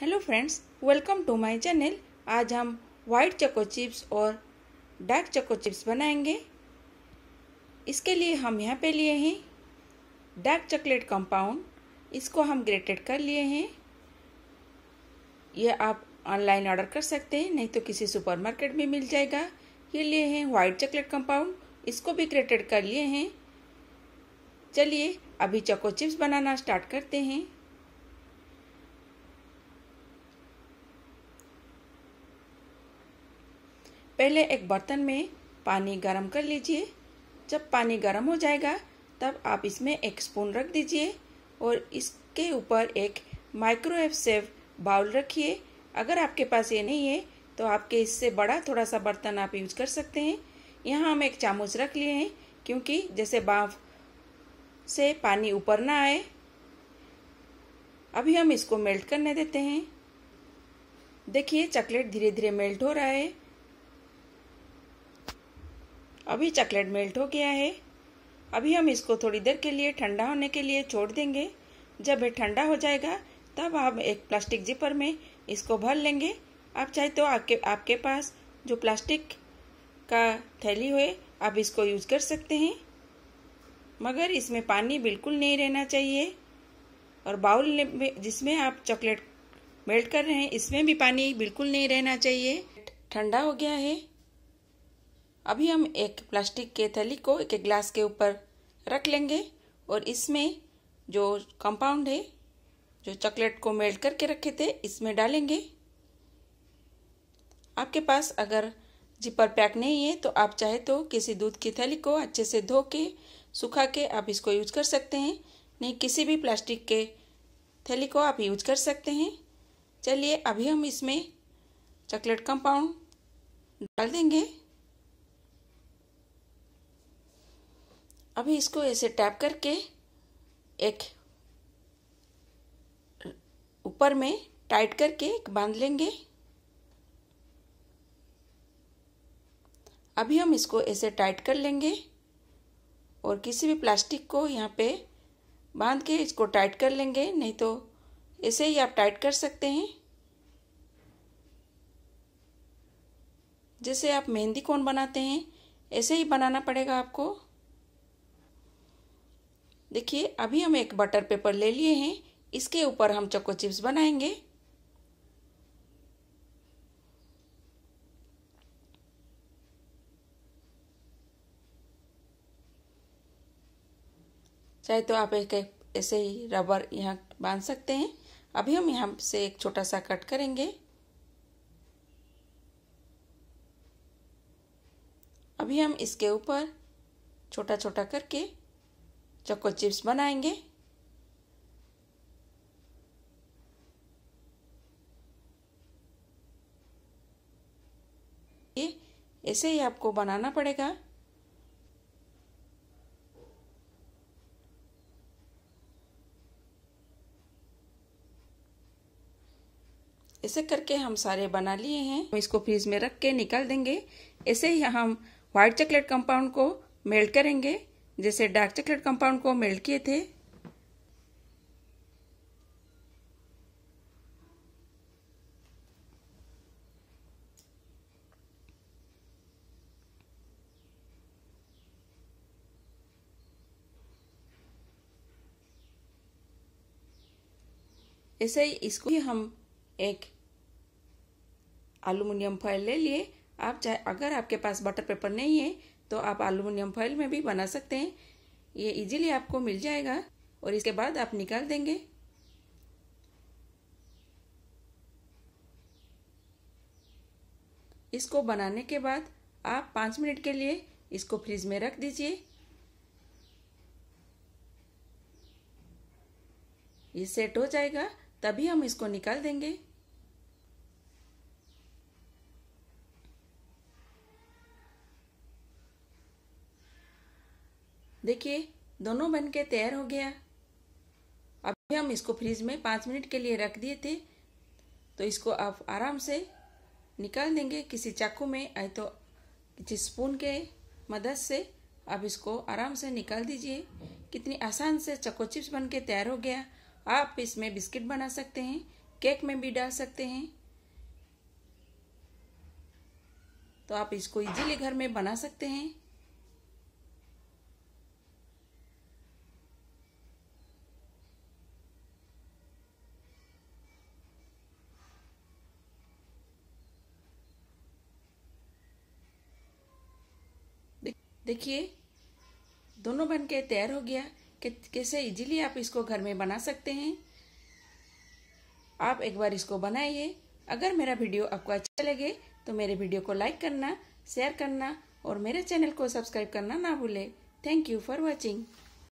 hello friends welcome to my channel आज हम white choco chips और डार्क चको चिप्स बनाएंगे इसके लिए हम यहाँ पे लिए हैं डार्क चॉकलेट कंपाउंड इसको हम ग्रेटेड कर लिए हैं यह आप ऑनलाइन ऑर्डर कर सकते हैं नहीं तो किसी सुपरमार्केट में मिल जाएगा ये लिए हैं वाइट चॉकलेट कंपाउंड इसको भी ग्रेटेड कर लिए हैं चलिए अभी चको चिप्स बनाना स्टार्ट करते हैं पहले एक बर्तन में पानी गर्म कर लीजिए जब पानी गर्म हो जाएगा तब आप इसमें एक स्पून रख दीजिए और इसके ऊपर एक माइक्रोवेव सेव बाउल रखिए अगर आपके पास ये नहीं है तो आपके इससे बड़ा थोड़ा सा बर्तन आप यूज कर सकते हैं यहाँ हम एक चामच रख लिए हैं क्योंकि जैसे बाफ से पानी ऊपर ना आए अभी हम इसको मेल्ट करने देते हैं देखिए चॉकलेट धीरे धीरे मेल्ट हो रहा है अभी चॉकलेट मेल्ट हो गया है अभी हम इसको थोड़ी देर के लिए ठंडा होने के लिए छोड़ देंगे जब ये ठंडा हो जाएगा तब आप एक प्लास्टिक जिपर में इसको भर लेंगे आप चाहे तो आपके आपके पास जो प्लास्टिक का थैली हो आप इसको यूज कर सकते हैं मगर इसमें पानी बिल्कुल नहीं रहना चाहिए और बाउल में जिसमें आप चॉकलेट मेल्ट कर रहे हैं इसमें भी पानी बिल्कुल नहीं रहना चाहिए ठंडा हो गया है अभी हम एक प्लास्टिक के थैली को एक ग्लास के ऊपर रख लेंगे और इसमें जो कंपाउंड है जो चॉकलेट को मेल्ट करके रखे थे इसमें डालेंगे आपके पास अगर जिपर पैक नहीं है तो आप चाहे तो किसी दूध की थैली को अच्छे से धो के सुखा के आप इसको यूज कर सकते हैं नहीं किसी भी प्लास्टिक के थैली को आप यूज कर सकते हैं चलिए अभी हम इसमें चॉकलेट कंपाउंड डाल देंगे अभी इसको ऐसे टैप करके एक ऊपर में टाइट करके एक बांध लेंगे अभी हम इसको ऐसे टाइट कर लेंगे और किसी भी प्लास्टिक को यहाँ पे बांध के इसको टाइट कर लेंगे नहीं तो ऐसे ही आप टाइट कर सकते हैं जैसे आप मेहंदी कौन बनाते हैं ऐसे ही बनाना पड़ेगा आपको देखिए अभी हम एक बटर पेपर ले लिए हैं इसके ऊपर हम चोको चिप्स बनाएंगे चाहे तो आप एक ऐसे ही रबर यहाँ बांध सकते हैं अभी हम यहाँ से एक छोटा सा कट करेंगे अभी हम इसके ऊपर छोटा छोटा करके चोको चिप्स बनाएंगे ऐसे ही आपको बनाना पड़ेगा ऐसे करके हम सारे बना लिए हैं हम इसको फ्रीज में रख के निकाल देंगे ऐसे ही हम व्हाइट चॉकलेट कंपाउंड को मेल्ट करेंगे जैसे डार्क चॉकलेट कंपाउंड को मेल्ट किए थे ऐसे ही इसको ही हम एक एलुमिनियम फॉइल ले लिए आप चाहे अगर आपके पास बटर पेपर नहीं है तो आप एलुमिनियम फॉइल में भी बना सकते हैं ये इजीली आपको मिल जाएगा और इसके बाद आप निकाल देंगे इसको बनाने के बाद आप पाँच मिनट के लिए इसको फ्रिज में रख दीजिए ये सेट हो जाएगा तभी हम इसको निकाल देंगे देखिए दोनों बन के तैयार हो गया अभी हम इसको फ्रिज में पाँच मिनट के लिए रख दिए थे तो इसको आप आराम से निकाल देंगे किसी चाकू में या तो किसी स्पून के मदद से आप इसको आराम से निकाल दीजिए कितनी आसान से चको चिप्स बन के तैयार हो गया आप इसमें बिस्किट बना सकते हैं केक में भी डाल सकते हैं तो आप इसको इजीली घर में बना सकते हैं देखिए दोनों बन के तैयार हो गया कैसे इजीली आप इसको घर में बना सकते हैं आप एक बार इसको बनाइए अगर मेरा वीडियो आपको अच्छा लगे तो मेरे वीडियो को लाइक करना शेयर करना और मेरे चैनल को सब्सक्राइब करना ना भूले थैंक यू फॉर वॉचिंग